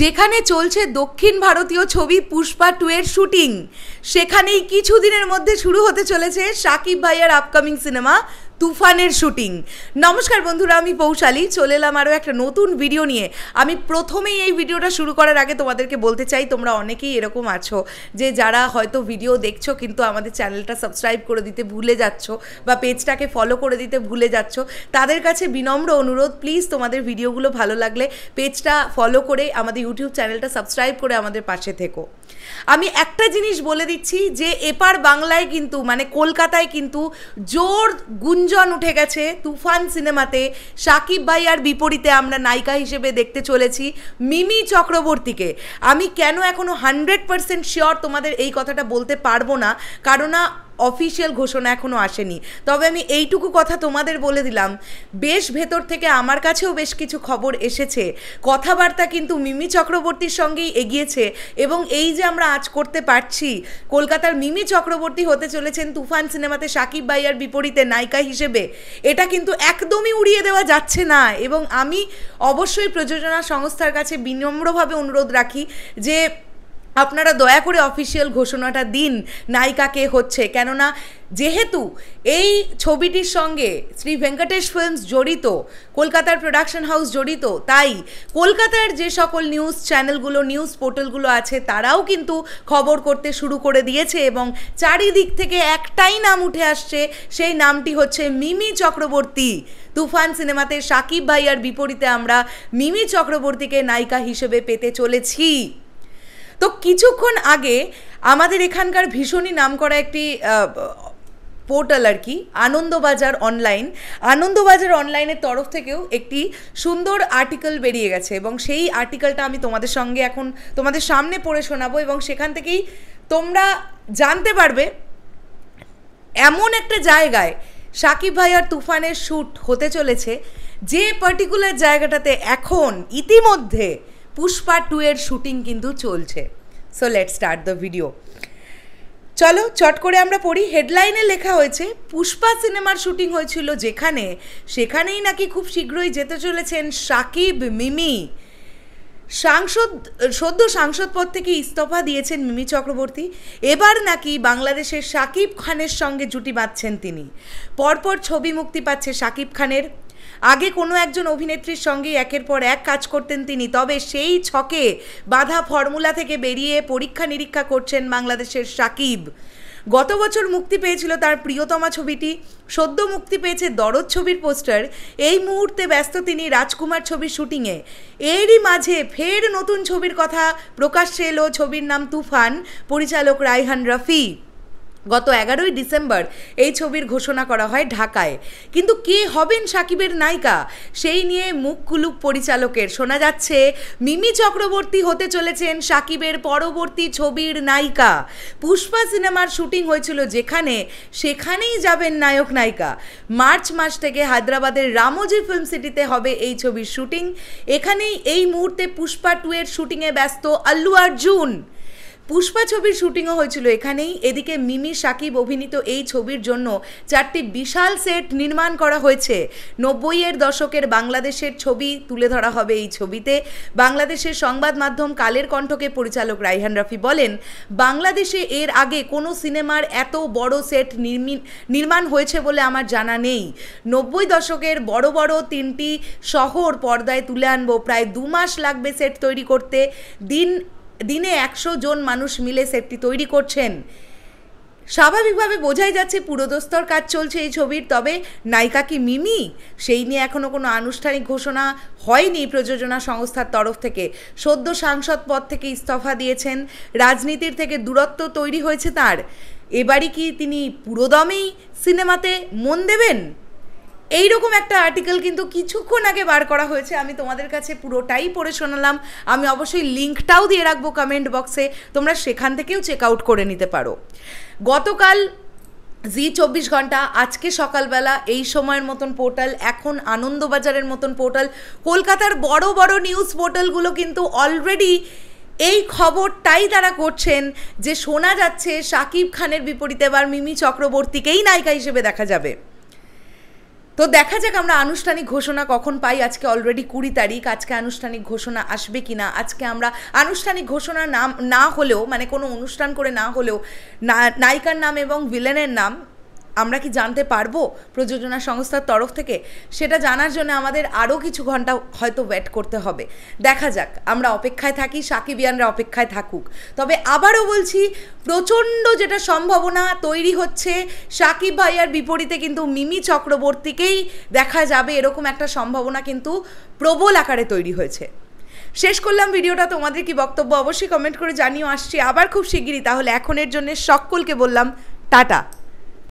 যেখানে চলছে দক্ষিণ ভারতীয় ছবি পুষ্পা টু এর শুটিং সেখানেই কিছুদিনের মধ্যে শুরু হতে চলেছে সাকিব ভাইয়ার আপকামিং সিনেমা তুফানের শুটিং নমস্কার বন্ধুরা আমি পৌশালী চলে এলাম আরও একটা নতুন ভিডিও নিয়ে আমি প্রথমেই এই ভিডিওটা শুরু করার আগে তোমাদেরকে বলতে চাই তোমরা অনেকেই এরকম আছো যে যারা হয়তো ভিডিও দেখছো কিন্তু আমাদের চ্যানেলটা সাবস্ক্রাইব করে দিতে ভুলে যাচ্ছ বা পেজটাকে ফলো করে দিতে ভুলে যাচ্ছ তাদের কাছে বিনম্র অনুরোধ প্লিজ তোমাদের ভিডিওগুলো ভালো লাগলে পেজটা ফলো করে আমাদের ইউটিউব চ্যানেলটা সাবস্ক্রাইব করে আমাদের পাশে থেকো আমি একটা জিনিস বলে দিচ্ছি যে এপার বাংলায় কিন্তু মানে কলকাতায় কিন্তু জোর গুঞ্জ গুঞ্জন উঠে গেছে তুফান সিনেমাতে সাকিব ভাই আর বিপরীতে আমরা নায়িকা হিসেবে দেখতে চলেছি মিমি চক্রবর্তীকে আমি কেন এখনও হান্ড্রেড পারসেন্ট শিওর তোমাদের এই কথাটা বলতে পারবো না কারণ অফিসিয়াল ঘোষণা এখনও আসেনি তবে আমি এইটুকু কথা তোমাদের বলে দিলাম বেশ ভেতর থেকে আমার কাছেও বেশ কিছু খবর এসেছে কথাবার্তা কিন্তু মিমি চক্রবর্তীর সঙ্গেই এগিয়েছে এবং এই যে আমরা আজ করতে পারছি কলকাতার মিমি চক্রবর্তী হতে চলেছেন তুফান সিনেমাতে সাকিব ভাইয়ার বিপরীতে নায়িকা হিসেবে এটা কিন্তু একদমই উড়িয়ে দেওয়া যাচ্ছে না এবং আমি অবশ্যই প্রযোজনা সংস্থার কাছে বিনম্রভাবে অনুরোধ রাখি যে আপনারা দয়া করে অফিসিয়াল ঘোষণাটা দিন নায়িকা কে হচ্ছে কেননা যেহেতু এই ছবিটির সঙ্গে শ্রী ভেঙ্কটেশ ফিল্মস জড়িত কলকাতার প্রোডাকশন হাউস জড়িত তাই কলকাতার যে সকল নিউজ চ্যানেলগুলো নিউজ পোর্টালগুলো আছে তারাও কিন্তু খবর করতে শুরু করে দিয়েছে এবং চারিদিক থেকে একটাই নাম উঠে আসছে সেই নামটি হচ্ছে মিমি চক্রবর্তী তুফান সিনেমাতে সাকিব ভাইয়ার বিপরীতে আমরা মিমি চক্রবর্তীকে নায়িকা হিসেবে পেতে চলেছি তো কিছুক্ষণ আগে আমাদের এখানকার ভীষণই নাম করা একটি পোর্টাল আর কি আনন্দবাজার অনলাইন আনন্দবাজার অনলাইনের তরফ থেকেও একটি সুন্দর আর্টিকেল বেরিয়ে গেছে এবং সেই আর্টিকেলটা আমি তোমাদের সঙ্গে এখন তোমাদের সামনে পড়ে শোনাবো এবং সেখান থেকেই তোমরা জানতে পারবে এমন একটা জায়গায় সাকিব ভাই আর তুফানের শ্যুট হতে চলেছে যে পার্টিকুলার জায়গাটাতে এখন ইতিমধ্যে পুষ্পা টু এর শুটিং কিন্তু চলছে so let start the video চলো চট করে আমরা পড়ি হেডলাইনে লেখা হয়েছে পুষ্পা সিনেমার শুটিং হয়েছিল যেখানে সেখানেই নাকি খুব শীঘ্রই যেতে চলেছেন সাকিব মিমি সাংসদ সদ্য সাংসদ পদ থেকে ইস্তফা দিয়েছেন মিমি চক্রবর্তী এবার নাকি বাংলাদেশের সাকিব খানের সঙ্গে জুটি বাঁধছেন তিনি পরপর ছবি মুক্তি পাচ্ছে সাকিব খানের আগে কোনো একজন অভিনেত্রীর সঙ্গে একের পর এক কাজ করতেন তিনি তবে সেই ছকে বাধা ফর্মুলা থেকে বেরিয়ে পরীক্ষা নিরীক্ষা করছেন বাংলাদেশের সাকিব গত বছর মুক্তি পেয়েছিল তার প্রিয়তমা ছবিটি সদ্য মুক্তি পেয়েছে দরদ ছবির পোস্টার এই মুহূর্তে ব্যস্ত তিনি রাজকুমার ছবির শুটিংয়ে এরই মাঝে ফের নতুন ছবির কথা প্রকাশ্যে এলো ছবির নাম তুফান পরিচালক রায়হান রফি গত এগারোই ডিসেম্বর এই ছবির ঘোষণা করা হয় ঢাকায় কিন্তু কে হবেন সাকিবের নায়িকা সেই নিয়ে মুখ কুলুক পরিচালকের শোনা যাচ্ছে মিমি চক্রবর্তী হতে চলেছেন সাকিবের পরবর্তী ছবির নায়িকা পুষ্পা সিনেমার শুটিং হয়েছিল যেখানে সেখানেই যাবেন নায়ক নায়িকা মার্চ মাস থেকে হায়দ্রাবাদের রামোজি ফিল্ম সিটিতে হবে এই ছবির শুটিং এখানেই এই মুহূর্তে পুষ্পা টু এর শুটিংয়ে ব্যস্ত আল্লু আর্জুন পুষ্পা ছবির শুটিংও হয়েছিল এখানেই এদিকে মিমি সাকিব অভিনীত এই ছবির জন্য চারটি বিশাল সেট নির্মাণ করা হয়েছে নব্বইয়ের দশকের বাংলাদেশের ছবি তুলে ধরা হবে এই ছবিতে বাংলাদেশের সংবাদ মাধ্যম কালের কণ্ঠকে পরিচালক রাইহান রাফি বলেন বাংলাদেশে এর আগে কোনো সিনেমার এত বড় সেট নির্মাণ হয়েছে বলে আমার জানা নেই নব্বই দশকের বড় বড় তিনটি শহর পর্দায় তুলে আনবো প্রায় দু মাস লাগবে সেট তৈরি করতে দিন দিনে একশো জন মানুষ মিলে সেটটি তৈরি করছেন স্বাভাবিকভাবে বোঝাই যাচ্ছে পুরোদস্তর কাজ চলছে এই ছবির তবে নায়িকা কি মিমি সেই নিয়ে এখনও কোনো আনুষ্ঠানিক ঘোষণা হয়নি প্রযোজনা সংস্থার তরফ থেকে সদ্য সাংসদ পদ থেকে ইস্তফা দিয়েছেন রাজনীতির থেকে দূরত্ব তৈরি হয়েছে তার এবারই কি তিনি পুরোদমেই সিনেমাতে মন দেবেন এই রকম একটা আর্টিকেল কিন্তু কিছুক্ষণ আগে বার করা হয়েছে আমি তোমাদের কাছে পুরোটাই পড়ে শোনালাম আমি অবশ্যই লিঙ্কটাও দিয়ে রাখবো কমেন্ট বক্সে তোমরা সেখান থেকেও চেক আউট করে নিতে পারো গতকাল জি চব্বিশ ঘন্টা আজকে সকালবেলা এই সময়ের মতন পোর্টাল এখন আনন্দবাজারের মতন পোর্টাল কলকাতার বড় বড় নিউজ পোর্টালগুলো কিন্তু অলরেডি এই খবরটাই তারা করছেন যে শোনা যাচ্ছে শাকিব খানের বিপরীতে এবার মিমি চক্রবর্তীকেই নায়িকা হিসেবে দেখা যাবে তো দেখা যাক আমরা আনুষ্ঠানিক ঘোষণা কখন পাই আজকে অলরেডি কুড়ি তারিখ আজকে আনুষ্ঠানিক ঘোষণা আসবে কি না আজকে আমরা আনুষ্ঠানিক ঘোষণা নাম না হলেও মানে কোনো অনুষ্ঠান করে না হলেও নায়িকার নাম এবং ভিলেনের নাম আমরা কি জানতে পারবো প্রযোজনা সংস্থার তরফ থেকে সেটা জানার জন্য আমাদের আরও কিছু ঘন্টা হয়তো ওয়েট করতে হবে দেখা যাক আমরা অপেক্ষায় থাকি সাকিবিয়ানরা অপেক্ষায় থাকুক তবে আবারও বলছি প্রচণ্ড যেটা সম্ভাবনা তৈরি হচ্ছে সাকিব ভাইয়ার বিপরীতে কিন্তু মিমি চক্রবর্তীকেই দেখা যাবে এরকম একটা সম্ভাবনা কিন্তু প্রবল আকারে তৈরি হয়েছে শেষ করলাম ভিডিওটা তোমাদের কি বক্তব্য অবশ্যই কমেন্ট করে জানিও আসছি আবার খুব শিগগিরই তাহলে এখনের জন্য সকলকে বললাম টাটা